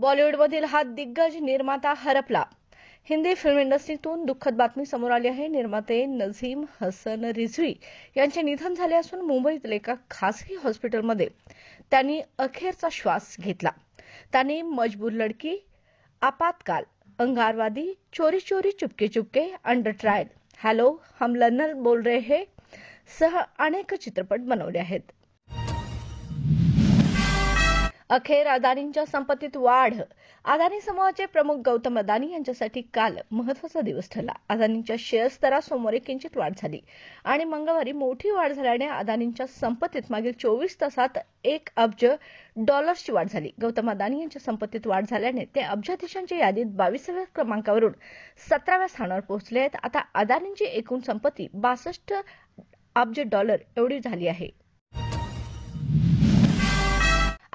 बॉलिवूडमधील हा दिग्गज निर्माता हरपला हिंदी फिल्म इंडस्ट्रीतून दुःखद बातमी समोर आली आहे निर्माते नझीम हसन रिझवी यांचे निधन झाले असून मुंबईतील एका खासगी हॉस्पिटलमध्ये त्यांनी अखेरचा श्वास घेतला त्यांनी मजबूर लडकी आपातकाल अंगारवादी चोरी चोरी चुपके चुपके अंडर ट्रायल हॅलो हम लनल बोल रहे हे सह अनेक चित्रपट बनवले आहेत अखेर अदानींच्या संपत्तीत वाढ अदानी समूहाचे प्रमुख गौतम अदानी यांच्यासाठी काल महत्वाचा दिवस ठरला अदानींच्या शेअर दरात सोमवारी किंचित वाढ झाली आणि मंगळवारी मोठी वाढ झाल्याने अदानींच्या संपत्तीत मागील चोवीस तासात एक अब्ज डॉलर्सची वाढ झाली गौतम अदानी यांच्या संपत्तीत वाढ झाल्याने ते अब्जाधीशांच्या यादीत बावीसाव्या क्रमांकावरून सतराव्या स्थानावर पोहोचले आहेत आता अदानींची एकूण संपत्ती बासष्ट अब्ज डॉलर एवढी झाली आहे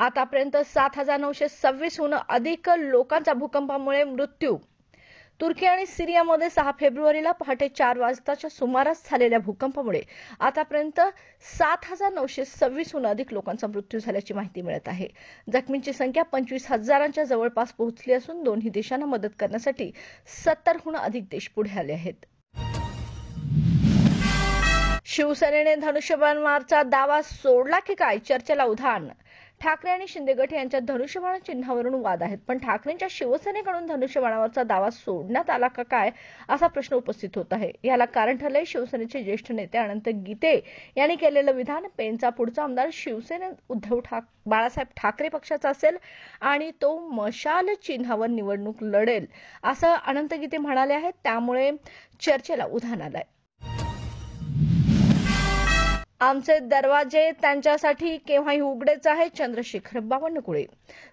आतापर्यंत सात हजार नऊशे सव्वीसहून अधिक लोकांचा भूकंपामुळे मृत्यू तुर्की आणि सिरियामध्ये सहा फेब्रुवारीला पहाटे चार वाजताच्या सुमारास झालेल्या भूकंपामुळे आतापर्यंत सात हजार नऊशे सव्वीसहून अधिक लोकांचा मृत्यू झाल्याची माहिती मिळत आहे जखमींची संख्या पंचवीस हजारांच्या जवळपास पोहोचली असून दोन्ही देशांना मदत करण्यासाठी सत्तरहून अधिक देश पुढे आले आहेत शिवसेनेने धनुष्यबाण मारचा दावा सोडला की काय चर्चेला उधाण ठाकरे आणि शिंदे गट यांच्यात धनुष्यबाण चिन्हावरून वाद आहेत पण ठाकरेंच्या शिवसेनेकडून धनुष्यबाणावरचा दावा सोडण्यात आला का काय असा प्रश्न उपस्थित होत आहे याला कारण ठरलंय शिवसेनेचे ज्येष्ठ नेते अनंत गीते यांनी केलेलं विधान पेनचा पुढचा आमदार शिवसेने उद्धव ठाक बाळासाहेब ठाकरे पक्षाचा असेल आणि तो मशाल चिन्हावर निवडणूक लढेल असं अनंत गीते म्हणाले आहेत त्यामुळे चर्चेला उधाण आहे आमचे दरवाजे त्यांच्यासाठी केव्हाही उघडेच आहे चंद्रशेखर बावनकुळे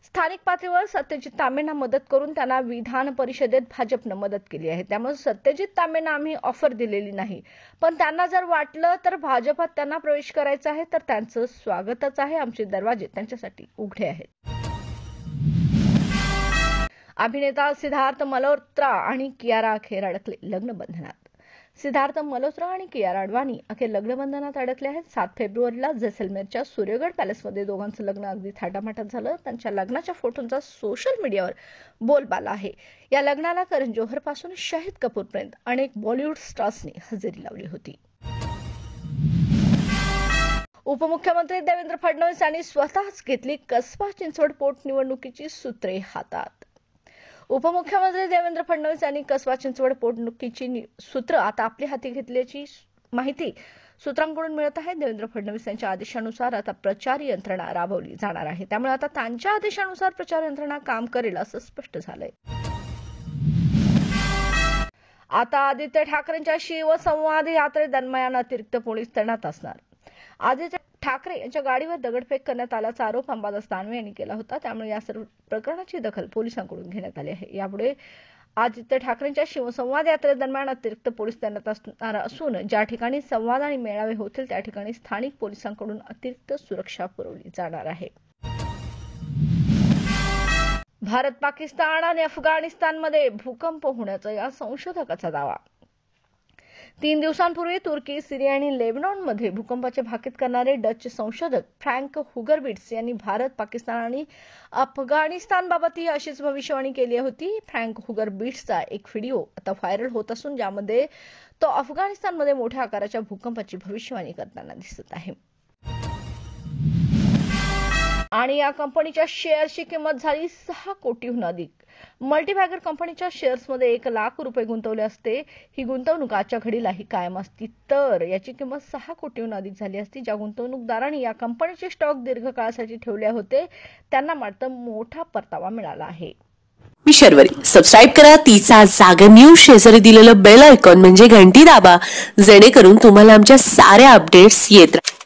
स्थानिक पातळीवर सत्यजित तांबेंना मदत करून त्यांना विधान परिषदेत भाजपनं मदत केली आहे त्यामुळे सत्यजित तांबेंना आम्ही ऑफर दिलेली नाही पण त्यांना जर वाटलं तर भाजपात त्यांना प्रवेश करायचा आहे तर त्यांचं स्वागतच आहे आमचे दरवाजे त्यांच्यासाठी उघडे आहेत अभिनेता सिद्धार्थ मल्होत्रा आणि कियारा खेर अडकले लग्न बंधनात सिद्धार्थ मल्होत्रा आणि कियारा अडवाणी अखेर लग्नबंधनात अडकले आहेत सात फेब्रुवारीला जैसलमेरच्या सूर्यगड पॅलेसमध्ये दोघांचं लग्न अगदी थाटामाटात झालं त्यांच्या लग्नाच्या फोटोंचा सोशल मीडियावर बोलबाला आहे या लग्नाला करण जोहर पासून शाहिद कपूरपर्यंत अनेक बॉलिवूड स्टार्सनी हजेरी लावली होती उपमुख्यमंत्री देवेंद्र फडणवीस यांनी स्वतःच घेतली कसबा चिंचवड पोटनिवडणुकीची सूत्रे हातात उपमुख्यमंत्री देवेंद्र फडणवीस यांनी कसबा चिंचवड पोटणुकीची सूत्र आता आपल्या हाती घेतल्याची माहिती सूत्रांकडून मिळत आहे देवेंद्र फडणवीस यांच्या आदेशानुसार आता प्रचार यंत्रणा राबवली जाणार आहे त्यामुळे आता त्यांच्या आदेशानुसार प्रचार यंत्रणा काम करेल असं स्पष्ट झालंय आता आदित्य ठाकरेंच्या शिवसंवाद यात्रेदरम्यान अतिरिक्त पोलीस तैनात असणार आदित्य ठाकरे यांच्या गाडीवर दगडफेक करण्यात आल्याचा आरोप अंबादास दानवे यांनी केला होता त्यामुळे या सर्व प्रकरणाची दखल पोलिसांकडून घेण्यात आली आहे यापुढे आदित्य ठाकरेंच्या शिवसंवाद यात्रेदरम्यान अतिरिक्त पोलीस तैनात असणार असून ज्या ठिकाणी संवाद आणि मेळावे होतील त्या ठिकाणी स्थानिक पोलिसांकडून अतिरिक्त सुरक्षा पुरवली जाणार आहे भारत पाकिस्तान आणि अफगाणिस्तानमध्ये भूकंप होण्याचा या संशोधकाचा दावा तीन दिवसांपूर्वी तुर्की सिरिया आणि लेबनॉनमध्ये भूकंपाचे भाकीत करणारे डच संशोधक फ्रँक हुगरबिट्स यांनी भारत पाकिस्तान आणि अफगाणिस्तानबाबतही अशीच भविष्यवाणी केली होती फ्रँक हुगरबिट्सचा एक व्हिडिओ आता व्हायरल होत असून ज्यामध्ये तो अफगाणिस्तानमध्ये मोठ्या आकाराच्या भूकंपाची भविष्यवाणी करताना दिसत आहे आणि या कंपनीच्या शेअरची किंमत झाली सहा कोटीहून अधिक मल्टीबॅगर कंपनीच्या शेअर्समध्ये एक लाख रुपये गुंतवले असते ही गुंतवणूक आजच्या घडीलाही कायम असती तर याची किंमत सहा कोटीहून अधिक झाली असती ज्या गुंतवणूकदारांनी या कंपनीचे स्टॉक दीर्घकाळासाठी ठेवले होते त्यांना मात्र मोठा परतावा मिळाला आहे मी शर्वरी सबस्क्राईब करा तिचा जागर न्यूज शेजारी दिलेलं बेल आयकॉन म्हणजे घंटी दाबा जेणेकरून तुम्हाला आमच्या साऱ्या अपडेट्स येत